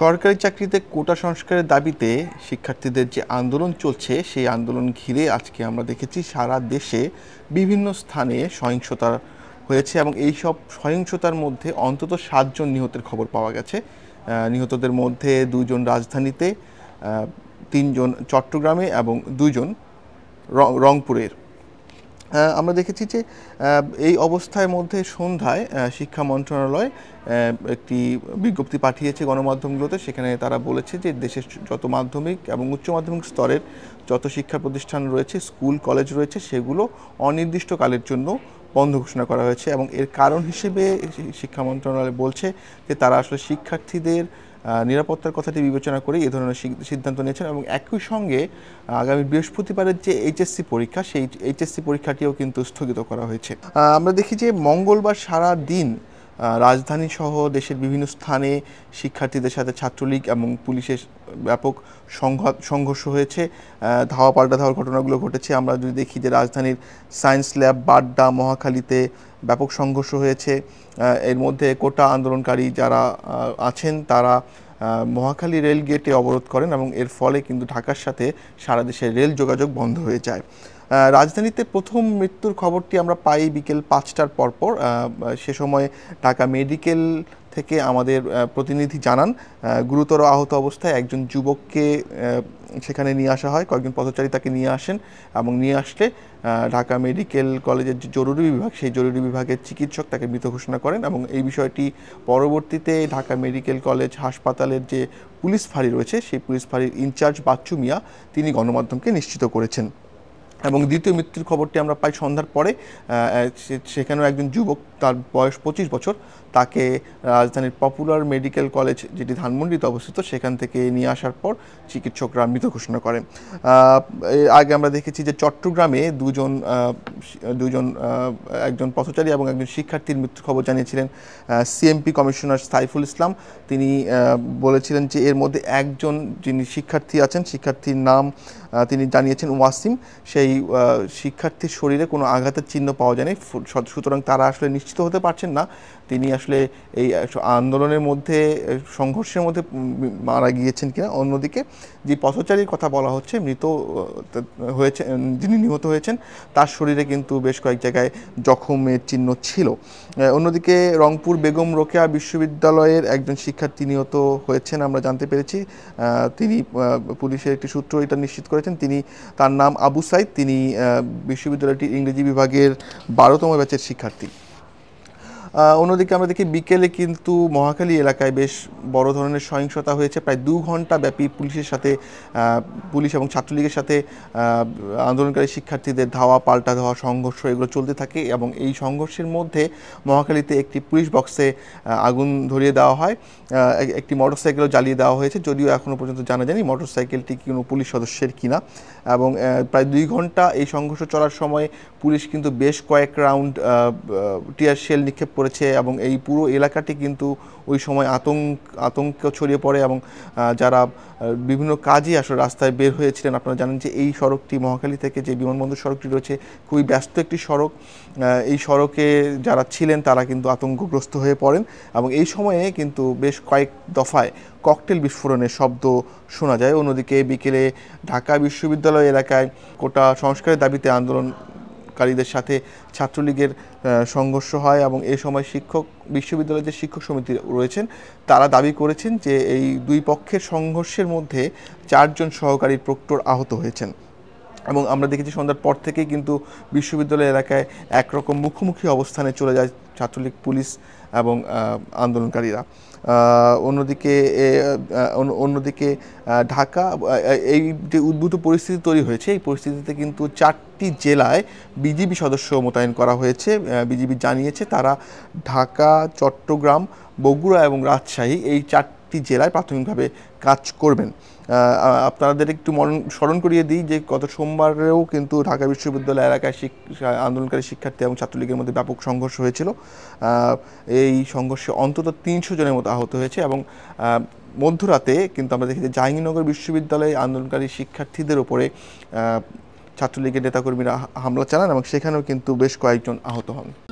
সরকারি চাকরিতে কোটা সংস্কারের দাবিতে শিক্ষার্থীদের যে আন্দোলন চলছে সেই আন্দোলন ঘিরে আজকে আমরা দেখেছি সারা দেশে বিভিন্ন স্থানে সহিংসতা হয়েছে এবং এই সব সহিংসতার মধ্যে অন্তত সাতজন নিহতের খবর পাওয়া গেছে নিহতদের মধ্যে দুজন রাজধানীতে তিনজন চট্টগ্রামে এবং দুজন রংপুরের আমরা দেখেছি যে এই অবস্থায় মধ্যে সন্ধ্যায় শিক্ষা মন্ত্রণালয় একটি বিজ্ঞপ্তি পাঠিয়েছে গণমাধ্যমগুলোতে সেখানে তারা বলেছে যে দেশের যত মাধ্যমিক এবং উচ্চ মাধ্যমিক স্তরের যত শিক্ষা প্রতিষ্ঠান রয়েছে স্কুল কলেজ রয়েছে সেগুলো অনির্দিষ্টকালের জন্য বন্ধ ঘোষণা করা হয়েছে এবং এর কারণ হিসেবে শিক্ষা মন্ত্রণালয় বলছে যে তারা আসলে শিক্ষার্থীদের নিরাপত্তার কথাটি বিবেচনা করে এ ধরনের সিদ্ধান্ত নিয়েছেন এবং একই সঙ্গে আগামী বৃহস্পতিবারের যে এইচএসসি পরীক্ষা সেই এইচএসসি পরীক্ষাটিও কিন্তু স্থগিত করা হয়েছে আমরা দেখি যে মঙ্গলবার সারা দিন রাজধানী সহ দেশের বিভিন্ন স্থানে শিক্ষার্থীদের সাথে ছাত্রলীগ এবং পুলিশের ব্যাপক সংঘর্ষ হয়েছে ধাওয়া পাল্টা ধাওয়ার ঘটনাগুলো ঘটেছে আমরা যদি দেখি যে রাজধানীর সায়েন্স ল্যাব বাড্ডা মহাখালীতে ব্যাপক সংঘর্ষ হয়েছে এর মধ্যে কোটা আন্দোলনকারী যারা আছেন তারা মহাখালী রেল গেটে অবরোধ করেন এবং এর ফলে কিন্তু ঢাকার সাথে সারা দেশের রেল যোগাযোগ বন্ধ হয়ে যায় রাজধানীতে প্রথম মৃত্যুর খবরটি আমরা পাই বিকেল পাঁচটার পরপর সে সময় ঢাকা মেডিকেল থেকে আমাদের প্রতিনিধি জানান গুরুতর আহত অবস্থায় একজন যুবককে সেখানে নিয়ে আসা হয় কয়েকজন পথচারী তাকে নিয়ে আসেন এবং নিয়ে আসলে ঢাকা মেডিকেল কলেজের যে জরুরি বিভাগ সেই জরুরি বিভাগের চিকিৎসক তাকে মৃত ঘোষণা করেন এবং এই বিষয়টি পরবর্তীতে ঢাকা মেডিকেল কলেজ হাসপাতালের যে পুলিশ ফাঁড়ি রয়েছে সেই পুলিশ ফাঁড়ির ইনচার্জ বাচ্চু মিয়া তিনি গণমাধ্যমকে নিশ্চিত করেছেন এবং দ্বিতীয় মৃত্যুর খবরটি আমরা পাই সন্ধ্যার পরে সেখানেও একজন যুবক তার বয়স পঁচিশ বছর তাকে রাজধানীর পপুলার মেডিকেল কলেজ যেটি ধানমন্ডিতে অবস্থিত সেখান থেকে নিয়ে আসার পর চিকিৎসকরা মৃত ঘোষণা করেন আগে আমরা দেখেছি যে চট্টগ্রামে দুজন দুজন একজন পথচারী এবং একজন শিক্ষার্থীর মৃত্যুর খবর জানিয়েছিলেন সিএমপি কমিশনার সাইফুল ইসলাম তিনি বলেছিলেন যে এর মধ্যে একজন যিনি শিক্ষার্থী আছেন শিক্ষার্থীর নাম তিনি জানিয়েছেন ওয়াসিম সেই শিক্ষার্থীর শরীরে কোনো আঘাতের চিহ্ন পাওয়া যায়নি সুতরাং তারা আসলে নিশ্চিত নিশ্চিত হতে পারছেন না তিনি আসলে এই আন্দোলনের মধ্যে সংঘর্ষের মধ্যে মারা গিয়েছেন কিনা অন্যদিকে যে পথচারীর কথা বলা হচ্ছে মৃত হয়েছে যিনি নিহত হয়েছেন তার শরীরে কিন্তু বেশ কয়েক জায়গায় জখমের চিহ্ন ছিল অন্যদিকে রংপুর বেগম রোকেয়া বিশ্ববিদ্যালয়ের একজন শিক্ষার্থী নিহত হয়েছেন আমরা জানতে পেরেছি তিনি পুলিশের একটি সূত্র এটা নিশ্চিত করেছেন তিনি তার নাম আবু সাইদ তিনি বিশ্ববিদ্যালয়টির ইংরেজি বিভাগের বারোতম ব্যাচের শিক্ষার্থী অন্যদিকে আমরা দেখি বিকেলে কিন্তু মহাখালী এলাকায় বেশ বড় ধরনের সহিংসতা হয়েছে প্রায় দু ঘন্টা ব্যাপী পুলিশের সাথে পুলিশ এবং ছাত্রলীগের সাথে আন্দোলনকারী শিক্ষার্থীদের ধাওয়া পাল্টা ধাওয়া সংঘর্ষ এগুলো চলতে থাকে এবং এই সংঘর্ষের মধ্যে মহাখালীতে একটি পুলিশ বক্সে আগুন ধরিয়ে দেওয়া হয় একটি মোটরসাইকেলও জ্বালিয়ে দেওয়া হয়েছে যদিও এখনও পর্যন্ত জানা যায়নি মোটরসাইকেলটি কোনো পুলিশ সদস্যের কিনা এবং প্রায় দুই ঘন্টা এই সংঘর্ষ চলার সময় পুলিশ কিন্তু বেশ কয়েক রাউন্ড টিয়ার শেল নিক্ষেপ করেছে এবং এই পুরো এলাকাটি কিন্তু ওই সময় আতঙ্ক আতঙ্ক ছড়িয়ে পড়ে এবং যারা বিভিন্ন কাজে আসলে রাস্তায় বের হয়েছিলেন আপনারা জানেন যে এই সড়কটি মহাখালী থেকে যে বিমানবন্দর সড়কটি রয়েছে খুবই ব্যস্ত একটি সড়ক এই সড়কে যারা ছিলেন তারা কিন্তু আতঙ্কগ্রস্ত হয়ে পড়েন এবং এই সময়ে কিন্তু বেশ কয়েক দফায় ককটেল বিস্ফোরণের শব্দ শোনা যায় অন্যদিকে বিকেলে ঢাকা বিশ্ববিদ্যালয় এলাকায় কোটা সংস্কারের দাবিতে আন্দোলন আন্দোলনকারীদের সাথে ছাত্রলীগের সংঘর্ষ হয় এবং এ সময় শিক্ষক বিশ্ববিদ্যালয়ের যে শিক্ষক সমিতি রয়েছেন তারা দাবি করেছেন যে এই দুই পক্ষের সংঘর্ষের মধ্যে চারজন সহকারী প্রক্টর আহত হয়েছেন এবং আমরা দেখেছি সন্ধ্যার পর থেকেই কিন্তু বিশ্ববিদ্যালয় এলাকায় একরকম মুখোমুখি অবস্থানে চলে যায় ছাত্রলীগ পুলিশ এবং আন্দোলনকারীরা অন্যদিকে অন্যদিকে ঢাকা এই যে উদ্ভূত পরিস্থিতি তৈরি হয়েছে এই পরিস্থিতিতে কিন্তু চারটি জেলায় বিজিবি সদস্য মোতায়েন করা হয়েছে বিজিবি জানিয়েছে তারা ঢাকা চট্টগ্রাম বগুড়া এবং রাজশাহী এই চারটি একটি জেলায় প্রাথমিকভাবে কাজ করবেন আপনাদের একটু মরণ স্মরণ করিয়ে দিই যে গত সোমবারেও কিন্তু ঢাকা বিশ্ববিদ্যালয় এলাকায় আন্দোলনকারী শিক্ষার্থী এবং ছাত্রলীগের মধ্যে ব্যাপক সংঘর্ষ হয়েছিল এই সংঘর্ষে অন্তত তিনশো জনের মতো আহত হয়েছে এবং মধ্যরাতে কিন্তু আমরা দেখি যে জাহাঙ্গীরনগর বিশ্ববিদ্যালয়ে আন্দোলনকারী শিক্ষার্থীদের উপরে ছাত্রলীগের নেতাকর্মীরা হামলা চালান এবং সেখানেও কিন্তু বেশ কয়েকজন আহত হন